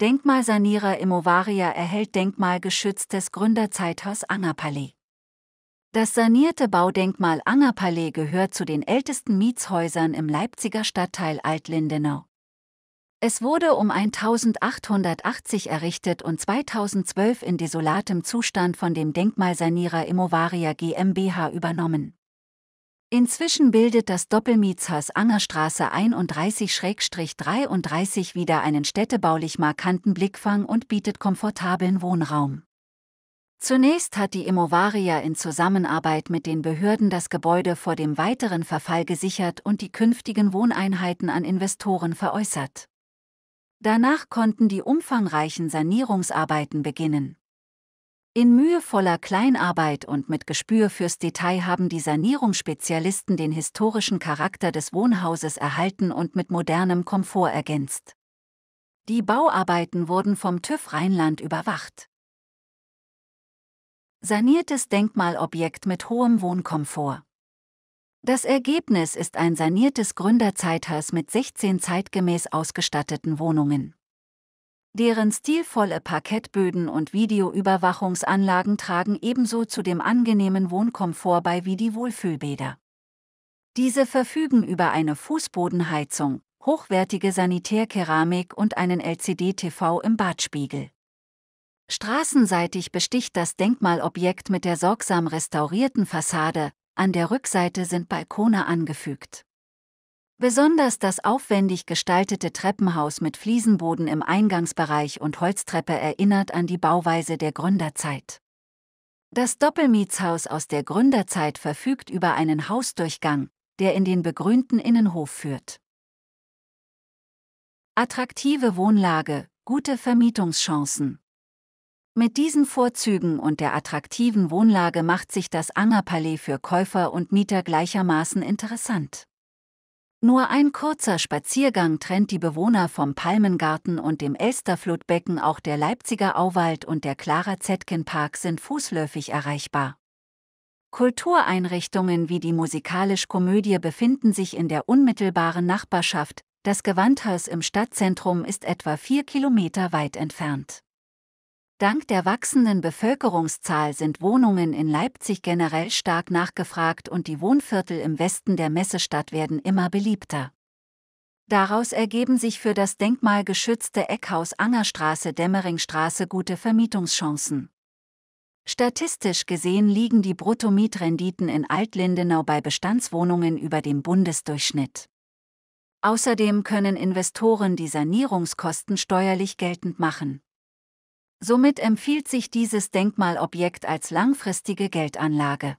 Denkmalsanierer Immovaria erhält denkmalgeschütztes Gründerzeithaus Angerpalais. Das sanierte Baudenkmal Angerpalais gehört zu den ältesten Mietshäusern im Leipziger Stadtteil Altlindenau. Es wurde um 1880 errichtet und 2012 in desolatem Zustand von dem Denkmalsanierer Immovaria GmbH übernommen. Inzwischen bildet das Doppelmietshas Angerstraße 31-33 wieder einen städtebaulich markanten Blickfang und bietet komfortablen Wohnraum. Zunächst hat die Immovaria in Zusammenarbeit mit den Behörden das Gebäude vor dem weiteren Verfall gesichert und die künftigen Wohneinheiten an Investoren veräußert. Danach konnten die umfangreichen Sanierungsarbeiten beginnen. In mühevoller Kleinarbeit und mit Gespür fürs Detail haben die Sanierungsspezialisten den historischen Charakter des Wohnhauses erhalten und mit modernem Komfort ergänzt. Die Bauarbeiten wurden vom TÜV Rheinland überwacht. Saniertes Denkmalobjekt mit hohem Wohnkomfort. Das Ergebnis ist ein saniertes Gründerzeithaus mit 16 zeitgemäß ausgestatteten Wohnungen deren stilvolle Parkettböden und Videoüberwachungsanlagen tragen ebenso zu dem angenehmen Wohnkomfort bei wie die Wohlfühlbäder. Diese verfügen über eine Fußbodenheizung, hochwertige Sanitärkeramik und einen LCD-TV im Badspiegel. Straßenseitig besticht das Denkmalobjekt mit der sorgsam restaurierten Fassade, an der Rückseite sind Balkone angefügt. Besonders das aufwendig gestaltete Treppenhaus mit Fliesenboden im Eingangsbereich und Holztreppe erinnert an die Bauweise der Gründerzeit. Das Doppelmietshaus aus der Gründerzeit verfügt über einen Hausdurchgang, der in den begrünten Innenhof führt. Attraktive Wohnlage, gute Vermietungschancen. Mit diesen Vorzügen und der attraktiven Wohnlage macht sich das Angerpalais für Käufer und Mieter gleichermaßen interessant. Nur ein kurzer Spaziergang trennt die Bewohner vom Palmengarten und dem Elsterflutbecken, auch der Leipziger Auwald und der Clara Zetkin Park sind fußläufig erreichbar. Kultureinrichtungen wie die musikalisch Komödie befinden sich in der unmittelbaren Nachbarschaft, das Gewandhaus im Stadtzentrum ist etwa vier Kilometer weit entfernt. Dank der wachsenden Bevölkerungszahl sind Wohnungen in Leipzig generell stark nachgefragt und die Wohnviertel im Westen der Messestadt werden immer beliebter. Daraus ergeben sich für das denkmalgeschützte Eckhaus Angerstraße Dämmeringstraße gute Vermietungschancen. Statistisch gesehen liegen die Bruttomietrenditen in Altlindenau bei Bestandswohnungen über dem Bundesdurchschnitt. Außerdem können Investoren die Sanierungskosten steuerlich geltend machen. Somit empfiehlt sich dieses Denkmalobjekt als langfristige Geldanlage.